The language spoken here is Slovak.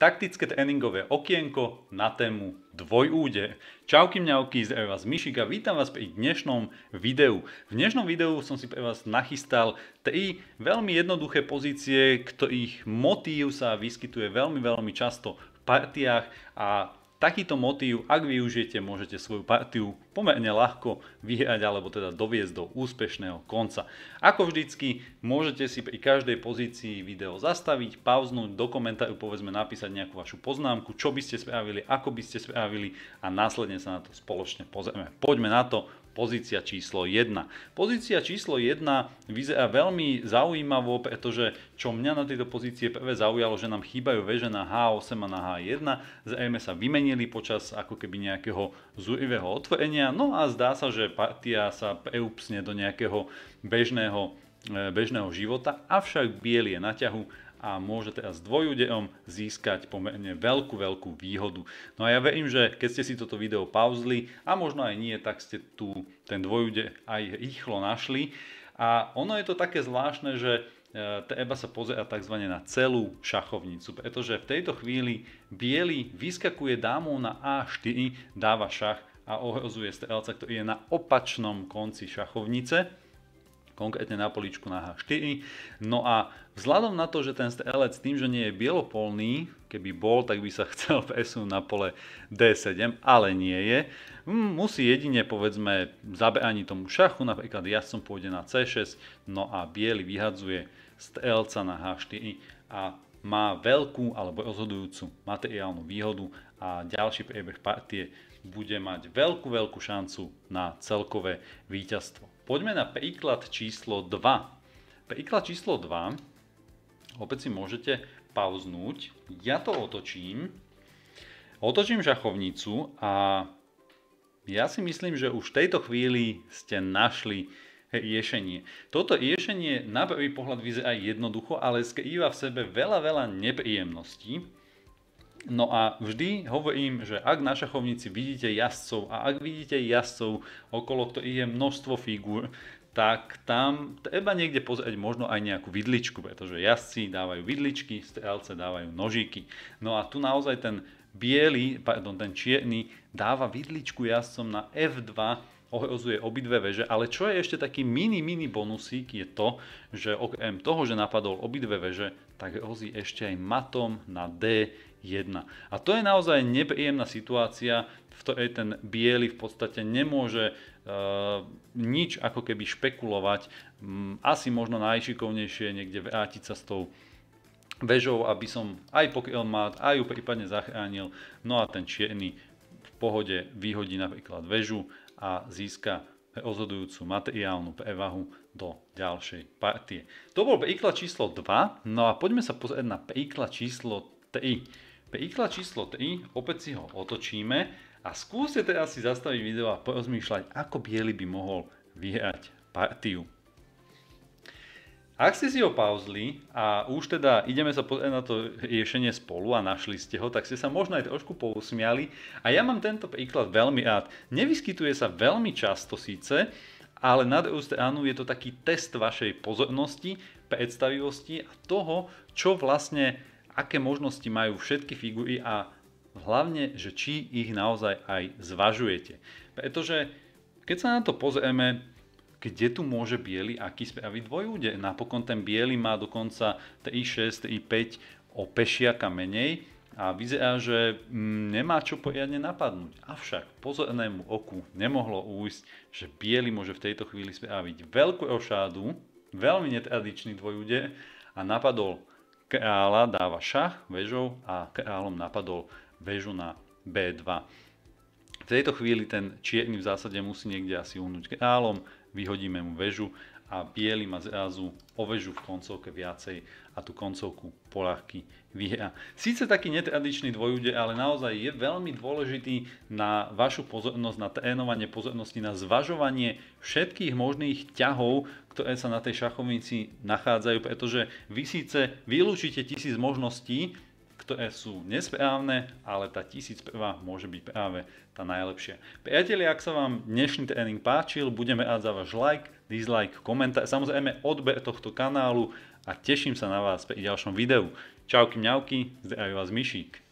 Taktické tréningové okienko na tému dvojúde. Čauky mňauky, zdraví vás myšik a vítam vás pri dnešnom videu. V dnešnom videu som si pre vás nachystal tri veľmi jednoduché pozície, ktorých motív sa vyskytuje veľmi, veľmi často v partiách a Takýto motív, ak využijete, môžete svoju partiu pomerne ľahko vyhrať alebo teda doviesť do úspešného konca. Ako vždycky, môžete si pri každej pozícii video zastaviť, pauznúť, do komentáru povedzme napísať nejakú vašu poznámku, čo by ste spravili, ako by ste spravili a následne sa na to spoločne pozrieme. Poďme na to, pozícia číslo 1. Pozícia číslo 1 vyzerá veľmi zaujímavo, pretože čo mňa na tejto pozície prvé zaujalo, že nám chýbajú veže na H8 a na H1, zrejme sa vymenili počas ako keby nejakého zúrivého otvorenia, no a zdá sa, že partia sa preupsne do nejakého bežného e, bežného života, avšak biel je na ťahu a môže teda s dvojúdeom získať pomerne veľkú, veľkú výhodu. No a ja verím, že keď ste si toto video pauzli a možno aj nie, tak ste tu ten dvojúde aj rýchlo našli. A ono je to také zvláštne, že e, treba sa pozerať tzv. na celú šachovnicu, pretože v tejto chvíli biely vyskakuje dámou na A4, dáva šach a ohrozuje strelca, ktorý je na opačnom konci šachovnice konkrétne na poličku na H4. No a vzhľadom na to, že ten strelec tým, že nie je bielopolný, keby bol, tak by sa chcel presunúť na pole D7, ale nie je, mm, musí jedine povedzme zabrániť tomu šachu, napríklad som pôjde na C6, no a biely vyhadzuje strelca na H4 a má veľkú alebo rozhodujúcu materiálnu výhodu a ďalší priebeh partie bude mať veľkú, veľkú šancu na celkové víťazstvo. Poďme na príklad číslo 2. Príklad číslo 2, opäť si môžete pauznúť, ja to otočím, otočím šachovnicu a ja si myslím, že už v tejto chvíli ste našli riešenie. Toto riešenie na prvý pohľad vyzerá jednoducho, ale skrýva v sebe veľa, veľa nepríjemností. No a vždy hovorím, že ak na šachovnici vidíte jazdcov a ak vidíte jazdcov, okolo to je množstvo figur, tak tam treba niekde pozrieť možno aj nejakú vidličku, pretože jazdci dávajú vidličky, strelce dávajú nožíky. No a tu naozaj ten biely, pardon, ten čierny dáva vidličku jazdcom na F2, ohrozuje obidve veže, ale čo je ešte taký mini, mini bonusík je to, že okrem toho, že napadol obidve veže, tak hrozí ešte aj matom na D 1. A to je naozaj nepríjemná situácia, v ktorej ten biely v podstate nemôže e, nič ako keby špekulovať. Mm, asi možno najšikovnejšie niekde vrátiť sa s tou vežou, aby som aj pokryl mat, aj ju prípadne zachránil. No a ten čierny v pohode vyhodí napríklad väžu a získa rozhodujúcu materiálnu prevahu do ďalšej partie. To bol príklad číslo 2, no a poďme sa pozrieť na príklad číslo 3. Ikla číslo 3, opäť si ho otočíme a skúste teraz si zastaviť video a porozmýšľať, ako biely by mohol vyhrať partiu. Ak ste si ho pauzli a už teda ideme sa pozrieť na to riešenie spolu a našli ste ho, tak ste sa možno aj trošku pousmiali a ja mám tento príklad veľmi rád. Nevyskytuje sa veľmi často síce, ale na druhú stranu je to taký test vašej pozornosti, predstavivosti a toho, čo vlastne aké možnosti majú všetky figury a hlavne, že či ich naozaj aj zvažujete. Pretože keď sa na to pozrieme, kde tu môže biely aký spraviť dvojúde. Napokon ten biely má dokonca T6, 3, 5 o pešiaka menej a vyzerá, že mm, nemá čo poriadne napadnúť. Avšak pozornému oku nemohlo újsť, že biely môže v tejto chvíli spraviť veľkú rošádu, veľmi netradičný dvojúde a napadol kráľa dáva šach vežou a kráľom napadol vežu na b2. V tejto chvíli ten čierny v zásade musí niekde asi uhnúť kráľom, vyhodíme mu väžu a biely ma zrazu ovežu v koncovke viacej a tú koncovku poľahky vyhra. Sice taký netradičný dvojúder, ale naozaj je veľmi dôležitý na vašu pozornosť, na trénovanie pozornosti, na zvažovanie všetkých možných ťahov, ktoré sa na tej šachovnici nachádzajú, pretože vy síce vylúčite tisíc možností, ktoré sú nesprávne, ale tá tisíc prvá môže byť práve tá najlepšia. Priatelia, ak sa vám dnešný tréning páčil, budeme rád za váš like, dislike, komentár, samozrejme odber tohto kanálu a teším sa na vás pri ďalšom videu. Čauky mňauky, zdraví vás Mišík.